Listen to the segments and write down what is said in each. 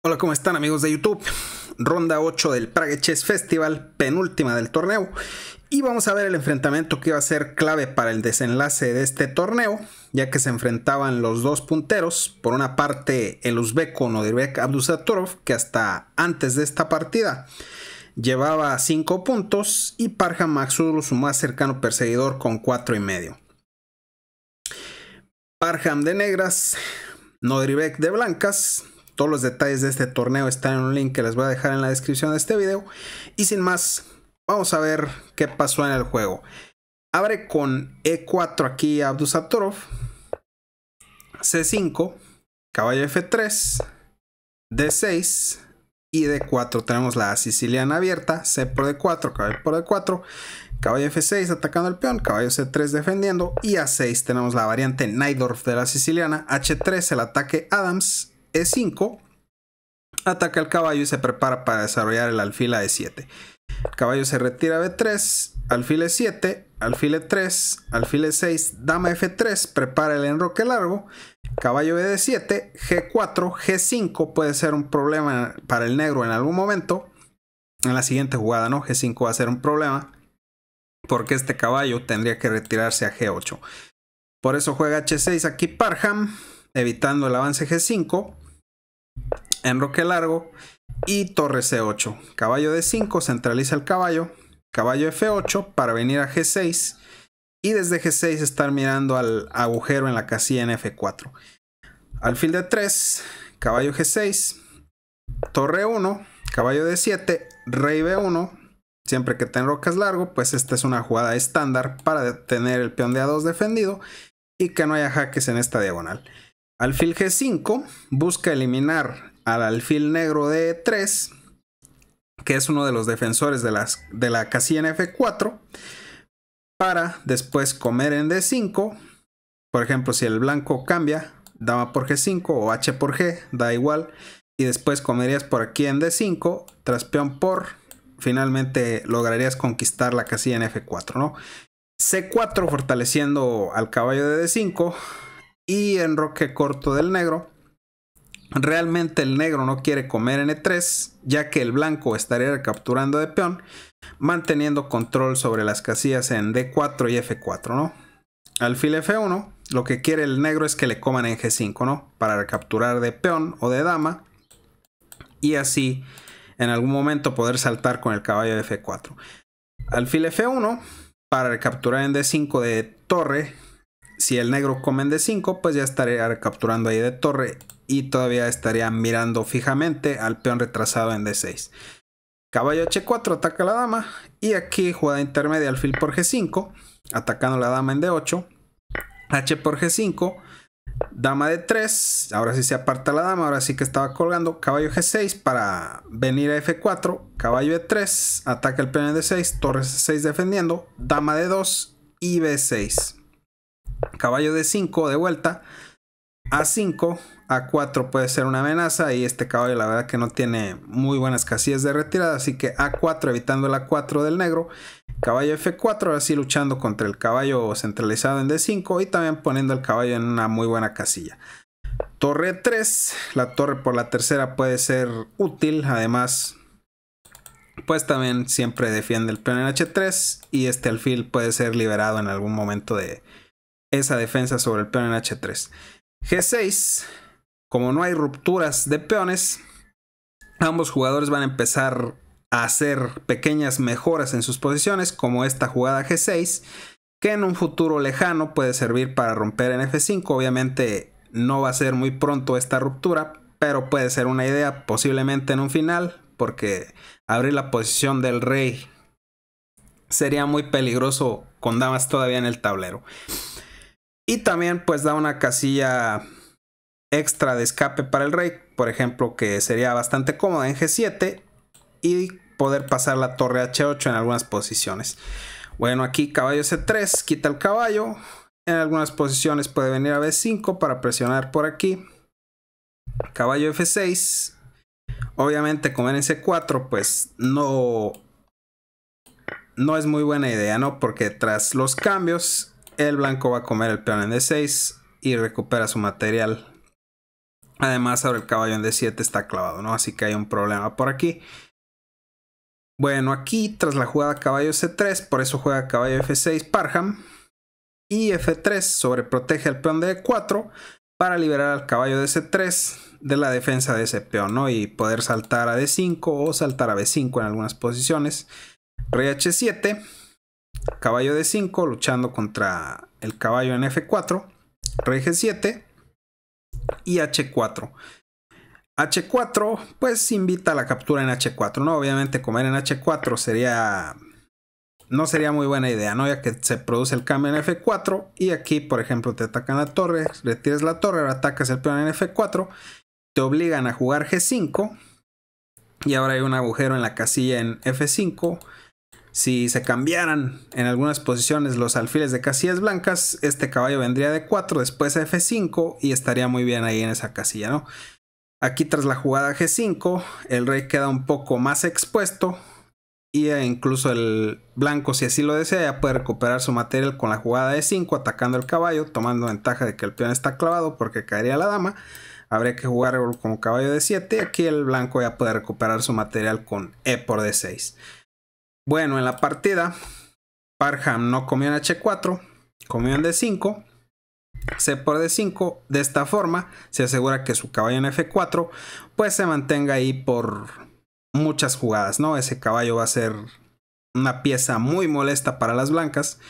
Hola, ¿cómo están amigos de YouTube? Ronda 8 del Prague Chess Festival, penúltima del torneo. Y vamos a ver el enfrentamiento que iba a ser clave para el desenlace de este torneo, ya que se enfrentaban los dos punteros. Por una parte, el uzbeko Nodirbek Abdusaturov, que hasta antes de esta partida llevaba 5 puntos, y Parham Maxur, su más cercano perseguidor, con 4 y medio. Parham de negras, Nodribek de blancas, todos los detalles de este torneo están en un link que les voy a dejar en la descripción de este video. Y sin más, vamos a ver qué pasó en el juego. Abre con E4 aquí Abdusatorov. C5, caballo F3, D6 y D4. Tenemos la siciliana abierta, C por D4, caballo por D4, caballo F6 atacando el peón, caballo C3 defendiendo y A6 tenemos la variante Naidorf de la siciliana, H3 el ataque Adams e5, ataca al caballo y se prepara para desarrollar el alfil a E7. caballo se retira a B3, alfil E7, alfil E3, alfil E6, dama F3, prepara el enroque largo, caballo BD7, G4, G5 puede ser un problema para el negro en algún momento. En la siguiente jugada, ¿no? G5 va a ser un problema porque este caballo tendría que retirarse a G8. Por eso juega H6 aquí Parham evitando el avance G5, enroque largo y torre C8. Caballo D5 centraliza el caballo, caballo F8 para venir a G6 y desde G6 estar mirando al agujero en la casilla en F4. Alfil de 3 caballo G6, torre 1, caballo D7, rey B1. Siempre que te enroques largo, pues esta es una jugada estándar para tener el peón de A2 defendido y que no haya jaques en esta diagonal. Alfil G5 busca eliminar al alfil negro de 3 que es uno de los defensores de, de la casilla en F4, para después comer en D5. Por ejemplo, si el blanco cambia, dama por G5 o H por G, da igual. Y después comerías por aquí en D5, tras peón por, finalmente lograrías conquistar la casilla en F4, ¿no? C4 fortaleciendo al caballo de D5, y en roque corto del negro. Realmente el negro no quiere comer en e 3 ya que el blanco estaría recapturando de peón, manteniendo control sobre las casillas en D4 y F4, ¿no? Alfil F1, lo que quiere el negro es que le coman en G5, ¿no? Para recapturar de peón o de dama y así en algún momento poder saltar con el caballo de F4. Alfil F1 para recapturar en D5 de torre si el negro come en d 5, pues ya estaría capturando ahí de torre y todavía estaría mirando fijamente al peón retrasado en d6. Caballo h4 ataca a la dama y aquí jugada intermedia alfil por g5, atacando a la dama en d8, h por g5, dama de 3, ahora sí se aparta la dama, ahora sí que estaba colgando, caballo g6 para venir a f4, caballo e 3 ataca el peón en d 6, torre c6 defendiendo, dama de 2 y b6. Caballo de 5 de vuelta. A 5, a 4 puede ser una amenaza y este caballo la verdad que no tiene muy buenas casillas de retirada, así que A4 evitando la 4 del negro, caballo F4 así luchando contra el caballo centralizado en D5 y también poniendo el caballo en una muy buena casilla. Torre 3, la torre por la tercera puede ser útil, además pues también siempre defiende el plan en H3 y este alfil puede ser liberado en algún momento de, esa defensa sobre el peón en H3. G6, como no hay rupturas de peones, ambos jugadores van a empezar a hacer pequeñas mejoras en sus posiciones, como esta jugada G6, que en un futuro lejano puede servir para romper en F5. Obviamente no va a ser muy pronto esta ruptura, pero puede ser una idea posiblemente en un final, porque abrir la posición del rey sería muy peligroso con damas todavía en el tablero. Y también pues da una casilla extra de escape para el rey, por ejemplo, que sería bastante cómoda en G7 y poder pasar la torre H8 en algunas posiciones. Bueno, aquí caballo C3, quita el caballo. En algunas posiciones puede venir a B5 para presionar por aquí. Caballo F6. Obviamente comer en C4 pues no, no es muy buena idea, ¿no? Porque tras los cambios el blanco va a comer el peón en D6 y recupera su material. Además, ahora el caballo en D7 está clavado, ¿no? Así que hay un problema por aquí. Bueno, aquí tras la jugada caballo C3, por eso juega caballo F6 Parham. Y F3 sobreprotege al peón de d e 4 para liberar al caballo de C3 de la defensa de ese peón, ¿no? Y poder saltar a D5 o saltar a B5 en algunas posiciones. Rey 7 caballo de 5 luchando contra el caballo en F4, rey G7 y H4. H4 pues invita a la captura en H4, ¿no? Obviamente comer en H4 sería... No sería muy buena idea, ¿no? Ya que se produce el cambio en F4 y aquí, por ejemplo, te atacan la torre, Retires la torre, atacas el peón en F4, te obligan a jugar G5 y ahora hay un agujero en la casilla en F5 si se cambiaran en algunas posiciones los alfiles de casillas blancas, este caballo vendría de 4, después a F5 y estaría muy bien ahí en esa casilla, ¿no? Aquí tras la jugada G5, el rey queda un poco más expuesto y e incluso el blanco, si así lo desea, ya puede recuperar su material con la jugada de 5 atacando el caballo, tomando ventaja de que el peón está clavado porque caería la dama. Habría que jugar como caballo de 7 Aquí el blanco ya puede recuperar su material con E por D6. Bueno, en la partida, Parham no comió en H4, comió en D5, C por D5. De esta forma, se asegura que su caballo en F4, pues se mantenga ahí por muchas jugadas, ¿no? Ese caballo va a ser una pieza muy molesta para las blancas.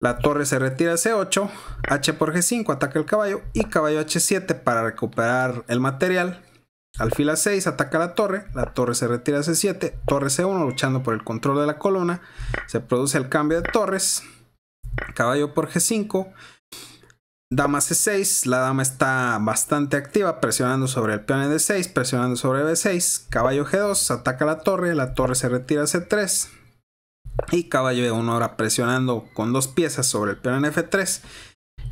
La torre se retira a C8, H por G5 ataca el caballo y caballo H7 para recuperar el material Alfil 6 ataca la torre, la torre se retira a C7, torre C1 luchando por el control de la columna, se produce el cambio de torres, caballo por G5, dama C6, la dama está bastante activa presionando sobre el peón de 6 presionando sobre B6, caballo G2 ataca la torre, la torre se retira a C3 y caballo E1 ahora presionando con dos piezas sobre el peón en F3,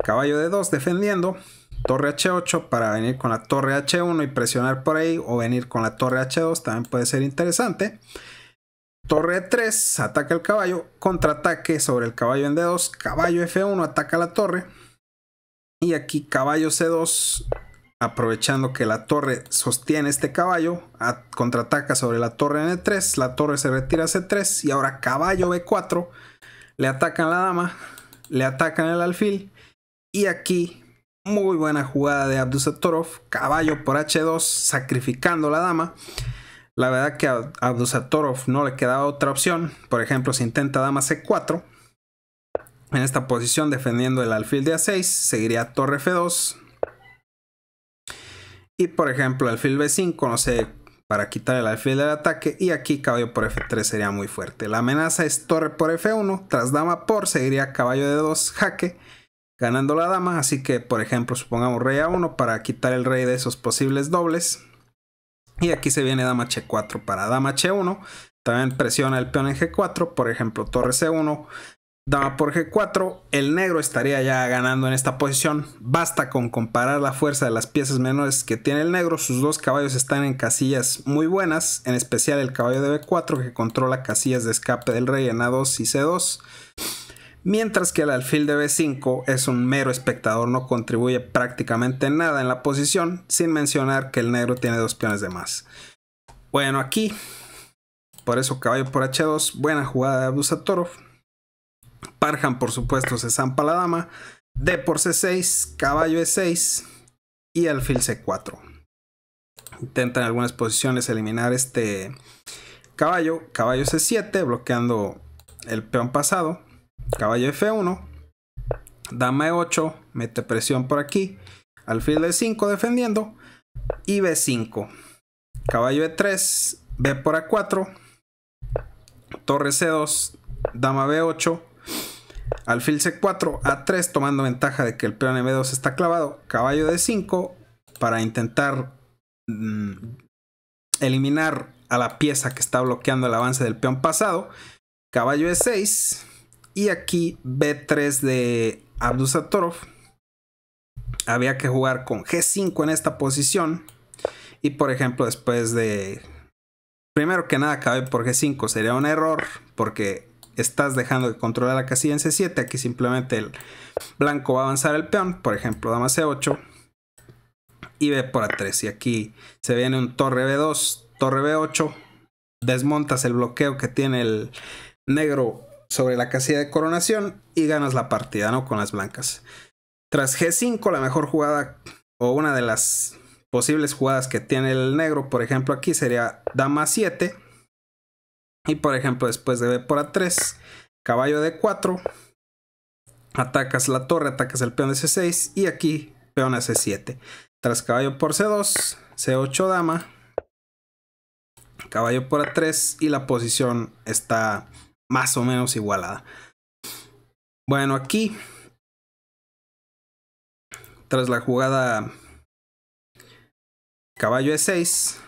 caballo D2 defendiendo, torre H8 para venir con la torre H1 y presionar por ahí o venir con la torre H2 también puede ser interesante. Torre 3 ataca el caballo, contraataque sobre el caballo en D2, caballo F1 ataca la torre y aquí caballo C2 aprovechando que la torre sostiene este caballo, contraataca sobre la torre en E3, la torre se retira a C3 y ahora caballo B4, le atacan la dama, le atacan el alfil y aquí muy buena jugada de Abdusatorov. Caballo por H2, sacrificando la dama. La verdad que a Abdusatorov no le quedaba otra opción. Por ejemplo, si intenta dama C4. En esta posición, defendiendo el alfil de A6, seguiría torre F2. Y por ejemplo, alfil B5, no sé, para quitar el alfil del ataque. Y aquí caballo por F3 sería muy fuerte. La amenaza es torre por F1, tras dama por, seguiría caballo de 2 jaque ganando la dama. Así que, por ejemplo, supongamos rey a 1 para quitar el rey de esos posibles dobles. Y aquí se viene dama h4 para dama h1. También presiona el peón en g4, por ejemplo, torre c1, dama por g4. El negro estaría ya ganando en esta posición. Basta con comparar la fuerza de las piezas menores que tiene el negro. Sus dos caballos están en casillas muy buenas, en especial el caballo de b4 que controla casillas de escape del rey en a2 y c2 mientras que el alfil de B5 es un mero espectador, no contribuye prácticamente nada en la posición, sin mencionar que el negro tiene dos peones de más. Bueno, aquí, por eso caballo por H2, buena jugada de Abusatorov. Parham, por supuesto, se zampa la dama. D por C6, caballo E6 y alfil C4. Intenta en algunas posiciones eliminar este caballo, caballo C7, bloqueando el peón pasado. Caballo F1. Dama E8. Mete presión por aquí. Alfil D5 defendiendo. Y B5. Caballo E3. B por A4. Torre C2. Dama B8. Alfil C4. A3 tomando ventaja de que el peón M2 está clavado. Caballo D5 para intentar mm, eliminar a la pieza que está bloqueando el avance del peón pasado. Caballo E6 y aquí B3 de Abdusatorov. Había que jugar con G5 en esta posición. Y por ejemplo, después de... Primero que nada, cabe por G5 sería un error porque estás dejando de controlar la casilla en C7. Aquí simplemente el blanco va a avanzar el peón. Por ejemplo, dama C8 y B por A3. Y aquí se viene un torre B2, torre B8. Desmontas el bloqueo que tiene el negro sobre la casilla de coronación y ganas la partida, ¿no? Con las blancas. Tras G5, la mejor jugada o una de las posibles jugadas que tiene el negro, por ejemplo, aquí sería dama 7. Y por ejemplo, después de B por A3, caballo D4, atacas la torre, atacas el peón de C6 y aquí peón a C7. Tras caballo por C2, C8 dama, caballo por A3 y la posición está más o menos igualada. Bueno, aquí, tras la jugada caballo E6,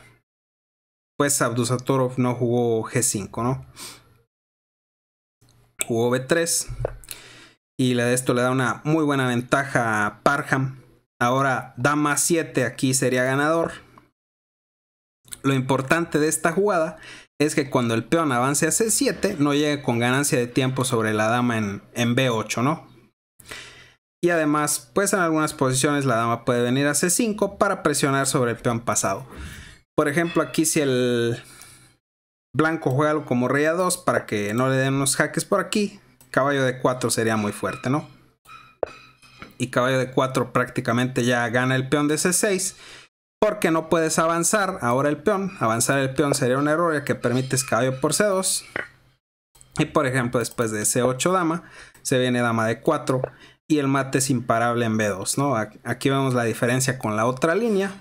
pues Abdusatorov no jugó G5, ¿no? Jugó B3 y esto le da una muy buena ventaja a Parham. Ahora dama 7 aquí sería ganador. Lo importante de esta jugada es que cuando el peón avance a C7, no llegue con ganancia de tiempo sobre la dama en, B8, ¿no? Y además, pues en algunas posiciones la dama puede venir a C5 para presionar sobre el peón pasado. Por ejemplo, aquí si el blanco juega algo como rey A2 para que no le den unos jaques por aquí, caballo de 4 sería muy fuerte, ¿no? Y caballo de 4 prácticamente ya gana el peón de C6 porque no puedes avanzar ahora el peón. Avanzar el peón sería un error ya que permites caballo por C2. Y por ejemplo, después de C8 dama, se viene dama de 4 y el mate es imparable en B2, ¿no? Aquí vemos la diferencia con la otra línea,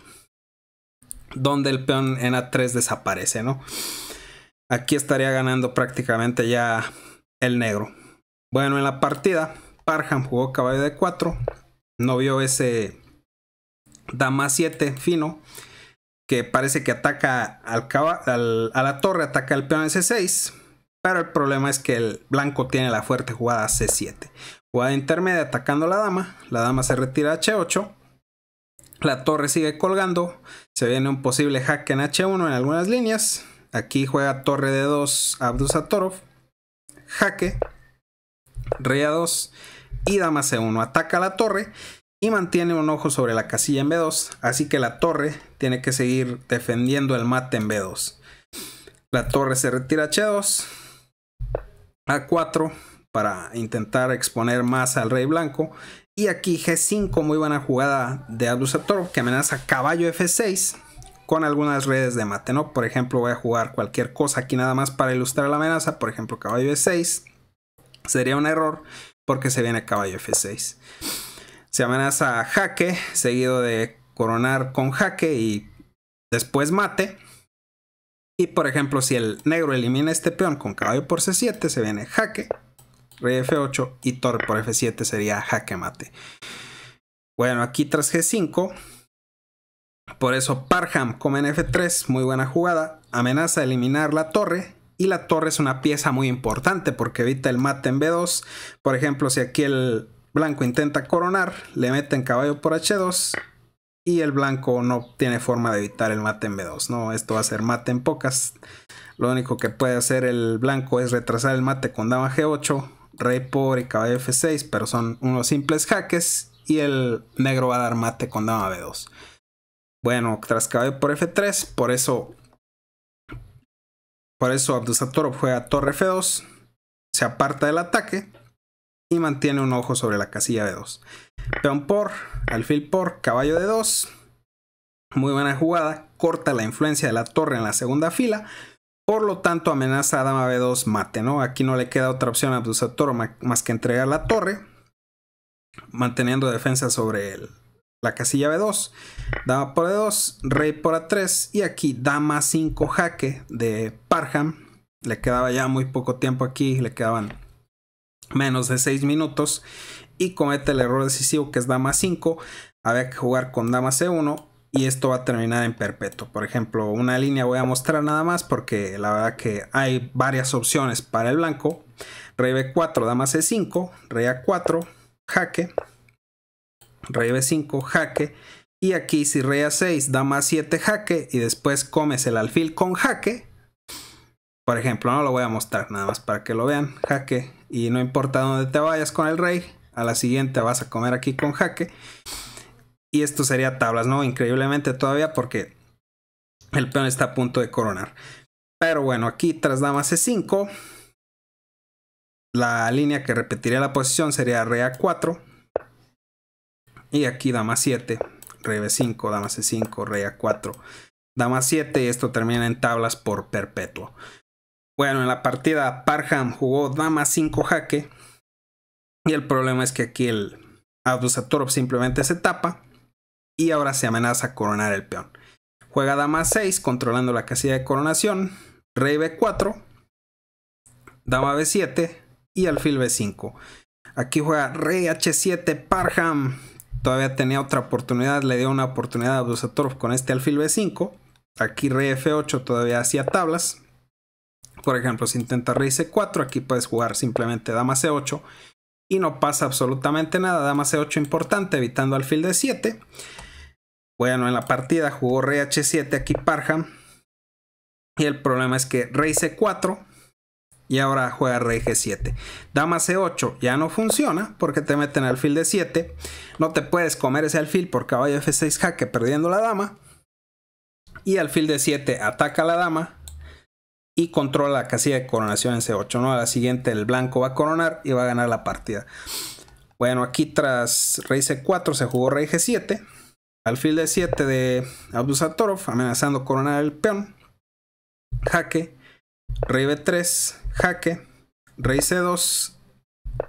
donde el peón en A3 desaparece, ¿no? Aquí estaría ganando prácticamente ya el negro. Bueno, en la partida, Parham jugó caballo de 4, no vio ese Dama 7 fino, que parece que ataca al, a la torre, ataca al peón en C6, pero el problema es que el blanco tiene la fuerte jugada C7. Jugada intermedia atacando a la dama, la dama se retira a H8, la torre sigue colgando, se viene un posible hack en H1 en algunas líneas, aquí juega torre d 2 Abdusatorov, jaque, rey a 2 y dama C1, ataca a la torre y mantiene un ojo sobre la casilla en B2, así que la torre tiene que seguir defendiendo el mate en B2. La torre se retira a H2, A4 para intentar exponer más al rey blanco y aquí G5 muy buena jugada de Abusator. que amenaza caballo F6 con algunas redes de mate, ¿no? Por ejemplo, voy a jugar cualquier cosa aquí nada más para ilustrar la amenaza, por ejemplo, caballo E6. Sería un error porque se viene caballo F6. Se amenaza a jaque, seguido de coronar con jaque y después mate. Y por ejemplo, si el negro elimina este peón con caballo por c7, se viene jaque, rey f8 y torre por f7 sería jaque mate. Bueno, aquí tras g5. Por eso Parham come en f3, muy buena jugada. Amenaza eliminar la torre. Y la torre es una pieza muy importante porque evita el mate en b2. Por ejemplo, si aquí el Blanco intenta coronar, le meten caballo por H2 y el blanco no tiene forma de evitar el mate en B2. No, esto va a ser mate en pocas. Lo único que puede hacer el blanco es retrasar el mate con dama G8, rey por y caballo F6, pero son unos simples jaques y el negro va a dar mate con dama B2. Bueno, tras caballo por F3, por eso por eso Abdusatorov juega torre F2, se aparta del ataque mantiene un ojo sobre la casilla b 2. Peón por, alfil por, caballo de 2. Muy buena jugada, corta la influencia de la torre en la segunda fila. Por lo tanto, amenaza a dama B2 mate, ¿no? Aquí no le queda otra opción a Toro más que entregar la torre, manteniendo defensa sobre la casilla B2. Dama por E2, rey por A3 y aquí dama 5 jaque de Parham. Le quedaba ya muy poco tiempo aquí, le quedaban menos de 6 minutos y comete el error decisivo que es dama 5, había que jugar con dama C1 y esto va a terminar en perpetuo. Por ejemplo, una línea voy a mostrar nada más porque la verdad que hay varias opciones para el blanco. Rey B4, dama C5, rey A4, jaque, rey B5, jaque. Y aquí si rey A6, dama 7 jaque y después comes el alfil con jaque. Por ejemplo, no lo voy a mostrar nada más para que lo vean. Jaque y no importa dónde te vayas con el rey, a la siguiente vas a comer aquí con jaque. Y esto sería tablas, ¿no? Increíblemente todavía porque el peón está a punto de coronar. Pero bueno, aquí tras dama e c5, la línea que repetiría la posición sería rey a4. Y aquí dama 7, rey b5, dama c5, rey a4, dama 7. Y esto termina en tablas por perpetuo. Bueno, en la partida Parham jugó dama 5 jaque. Y el problema es que aquí el Abdusatorov simplemente se tapa. Y ahora se amenaza a coronar el peón. Juega dama 6 controlando la casilla de coronación. Rey B4. Dama B7 y alfil B5. Aquí juega rey H7 Parham. Todavía tenía otra oportunidad, le dio una oportunidad a Abdusatorov con este alfil B5. Aquí rey F8 todavía hacía tablas. Por ejemplo, si intenta rey c4, aquí puedes jugar simplemente dama c8 y no pasa absolutamente nada. Dama c8 importante, evitando alfil de 7. Bueno, en la partida jugó rey h7, aquí Parham. Y el problema es que rey c4 y ahora juega rey g7. Dama c8 ya no funciona porque te meten alfil de 7. No te puedes comer ese alfil por caballo f6 jaque perdiendo la dama. Y alfil de 7 ataca la dama y controla la casilla de coronación en C8. ¿no? A la siguiente el blanco va a coronar y va a ganar la partida. Bueno, aquí tras rey C4 se jugó rey G7. Alfil de 7 de Abdusatorov amenazando coronar el peón. Jaque. Rey B3. Jaque. Rey C2.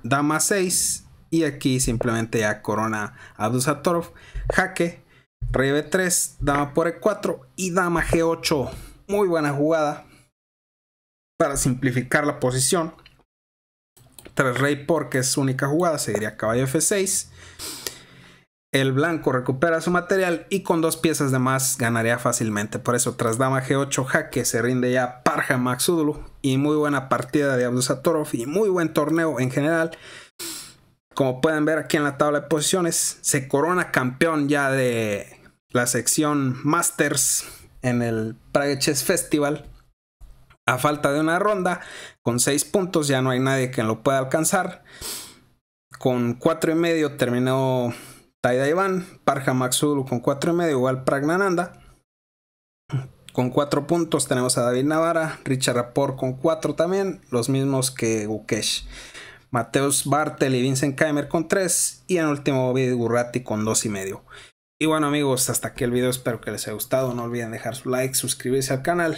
Dama 6. Y aquí simplemente ya corona Abdusatorov. Jaque. Rey B3. Dama por E4. Y dama G8. Muy buena jugada para simplificar la posición. Tras rey porque es su única jugada, seguiría caballo f6. El blanco recupera su material y con dos piezas de más ganaría fácilmente. Por eso, tras dama g8 jaque, se rinde ya Parja Maxudulu. Y muy buena partida de Abdusatorov y muy buen torneo en general. Como pueden ver aquí en la tabla de posiciones, se corona campeón ya de la sección Masters en el Prague Chess Festival a falta de una ronda, con 6 puntos ya no hay nadie que lo pueda alcanzar. Con 4 y medio terminó Taida Iván, Parja Maxulu con 4 y medio, igual Pragnananda. Con 4 puntos tenemos a David Navarra, Richard Rapport con 4 también, los mismos que Gukesh. Mateus Bartel y Vincent Keimer con 3 y en último David Gurrati con 2 y medio. Y bueno amigos, hasta aquí el video, espero que les haya gustado, no olviden dejar su like, suscribirse al canal